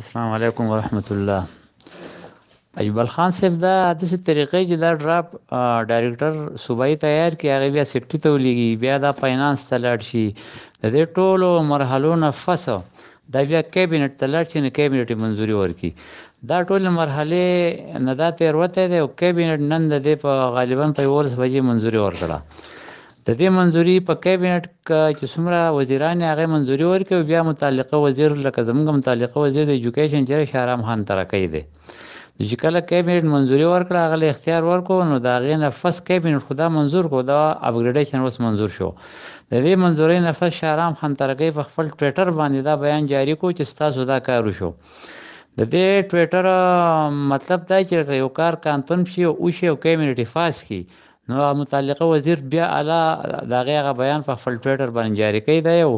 السلام علیکم ورحمت الله ایبل خان صاحب دا د څه طریقې چې دا ډراپ ډایریکټر صوبایي تیار کی هغه بیا سیفټي ته ولېږي بیا دا فینانس ته لاړ شي د دې ټولو مرحلو نه فسو دا بیا کابینټ ته لاړ شي نه کابینټ منځوري ورکي دا ټول مرحله نه دا تیر وته دی او کابینټ نن د دې په غالبا په ورس بجې منځوري ورکړه د دې منځوري په کابینټ کې چې څومره وزیران هغه منځوري ورکوي بیا متعلقه وزیر لکه زموږ متعلقه وزیر د ایجوکیشن چې شهرام خان تر کوي دی چې کله کابینټ منځوري ورکړه هغه له اختیار ورکو نو دا غي نفس کابینټ خدا منظور کو دا اپګریډیشن اوس منظور شو د دې منځوري نفس شهرام خان تر کوي په خپل ټوئیټر باندې دا بیان جاری کو چې ستاسو دا کار وشو د دې ټوئیټر مطلب دا چې یو کار کانتون شي او شی او کمیونټي فاس کی نو متعلقه وزیر بیا اعلی دا غیغه بیان په خپل ټویټر باندې جاری کړی دی او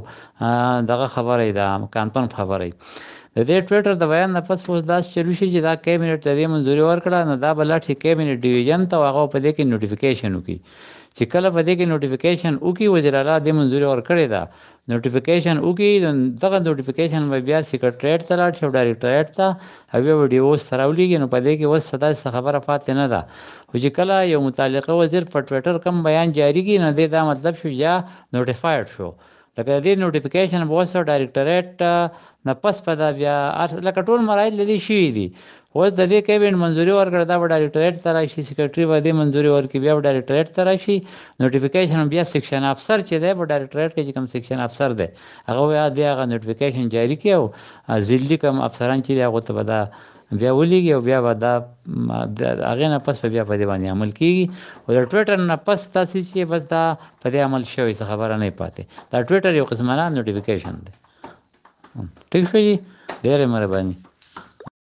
دغه خبره ده کانفرم خبره د دې ټویټر د بیان نه پس پوس داس چلو شي چې دا کیبینټ ته دې منځوري ورکړه نو دا بل لاټي کیبینټ ډیویژن ته هغه په دې کې نوټیفیکیشن وکي چې کله په دې کې نوټیفیکیشن وکي وزیر اعلی دې منځوري ورکړي دا نوټیفیکیشن وکي دغه نوټیفیکیشن به بیا سیکریټریټ ته لاړ شي او ډایریکټریټ ته هغه ویډیو سراولېږي نو په دې کې وس صدا خبره پاتې نه ده خو چې کله یو متعلقه وزیر په ټویټر کم بیان جاری کړي نه دا مطلب شو یا نوټیفایډ شو لکه دې نوټیفیکیشن واسو ډایریکټریټ نه پس پدا بیا لکه ټول مراحل لري شي دي اوس د دې کیبن منځوري ورکړه دا ډایریکټریټ تر شي سیکریټری و دې منځوري ورکړي بیا ډایریکټریټ تر شي نوټیفیکیشن بیا سیکشن افسر چې دی ډایریکټریټ کې کوم سیکشن افسر دی هغه بیا دې هغه نوټیفیکیشن جاری کیو ځلدي کم افسران چې هغه ته به دا بیا ولېږي او بیا به دا هغه نه پس بیا په دې باندې عمل کیږي او د ټویټر نه پس تاسو چې بس دا په دې عمل شوی څه خبره نه پاتې دا ټویټر یو قسمه نه نوټیفیکیشن دی ټیک شوی ډېر مهرباني